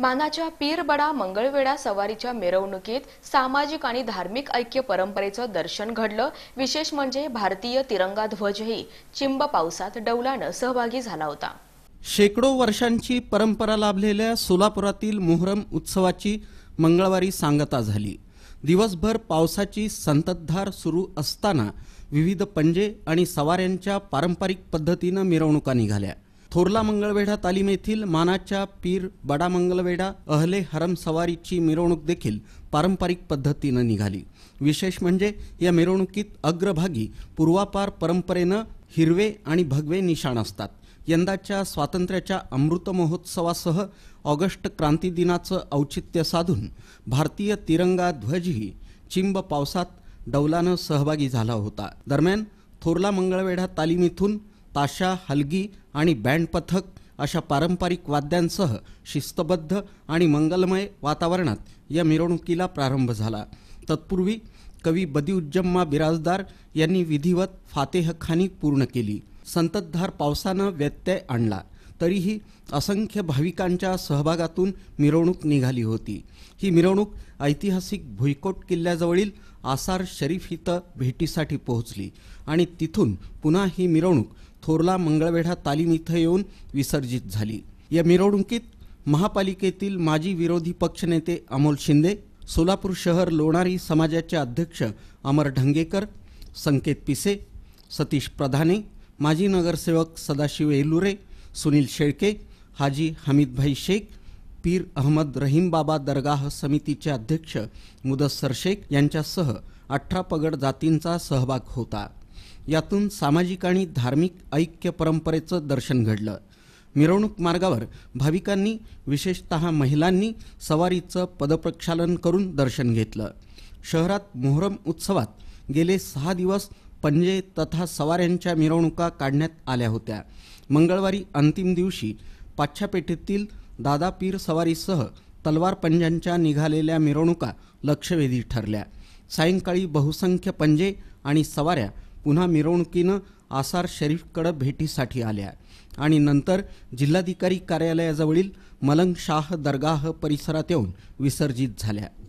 मानाच्या पीरबडा मंगळवेढा सवारीच्या मिरवणुकीत सामाजिक आणि धार्मिक ऐक्य परंपरेचं दर्शन घडलं विशेष म्हणजे भारतीय तिरंगा ध्वजही चिंब पावसात डौलानं सहभागी झाला होता शेकडो वर्षांची परंपरा लाभलेल्या सोलापुरातील मोहरम उत्सवाची मंगळवारी सांगता झाली दिवसभर पावसाची संततधार सुरू असताना विविध पंजे आणि सवाऱ्यांच्या पारंपरिक पद्धतीनं मिरवणुका निघाल्या थोरला मंगळवेढा तालीम येथील मानाच्या पीर बडा मंगळवेढा अहले हरम सवारीची मिरवणूक देखील पारंपरिक पद्धतीनं निघाली विशेष म्हणजे या मिरवणुकीत अग्रभागी पूर्वापार परंपरेनं हिरवे आणि भगवे निशाण असतात यंदाच्या स्वातंत्र्याच्या अमृत महोत्सवासह ऑगस्ट क्रांती दिनाचं औचित्य साधून भारतीय तिरंगा ध्वजही चिंब पावसात डौलानं सहभागी झाला होता दरम्यान थोरला मंगळवेढा तालीम ताशा हलगी आणि बँडपथक पथक अशा पारंपरिक वाद्यांसह शिस्तबद्ध आणि मंगलमय वातावरणात या मिरवणुकीला प्रारंभ झाला तत्पूर्वी कवी बदिउज्जम्मा बिराजदार यांनी विधिवत फातेहखानी पूर्ण केली संततधार पावसानं व्यत्यय आणला तरीही असंख्य भाविकांच्या सहभागातून मिरवणूक निघाली होती ही मिरवणूक ऐतिहासिक भुईकोट किल्ल्याजवळील आसार शरीफ इथं भेटीसाठी पोहोचली आणि तिथून पुन्हा ही मिरवणूक थोरला मंगळवेढा तालीम इथं येऊन विसर्जित झाली या मिरवणुकीत महापालिकेतील माजी विरोधी पक्षनेते अमोल शिंदे सोलापूर शहर लोणारी समाजाचे अध्यक्ष अमर ढंगेकर संकेत पिसे सतीश प्रधाने माजी नगरसेवक सदाशिव एलुरे सुनील शेळके हाजी हमीदभाई शेख पीर अहमद रहीमबाबा दरगाह समितीचे अध्यक्ष मुदस्सर शेख यांच्यासह अठरा पगड जातींचा सहभाग होता यातून सामाजिक आणि धार्मिक ऐक्य परंपरेचं दर्शन घडलं मिरवणूक मार्गावर भाविकांनी विशेषत महिलांनी सवारीचं पदप्रक्षालन करून दर्शन घेतलं शहरात मोहरम उत्सवात गेले सहा दिवस पंजे तथा सवाऱ्यांच्या मिरवणुका काढण्यात आल्या होत्या मंगळवारी अंतिम दिवशी पाच्छापेठेतील दादापीर सवारीसह तलवार पंजांच्या निघालेल्या मिरवणुका लक्षवेधी ठरल्या सायंकाळी बहुसंख्य पंजे आणि सवाऱ्या पुन्हा मिरवणुकीनं आसार शरीफकडं भेटीसाठी आल्या आणि नंतर जिल्हाधिकारी कार्यालयाजवळील मलंग शाह दर्गाह परिसरात येऊन विसर्जित झाल्या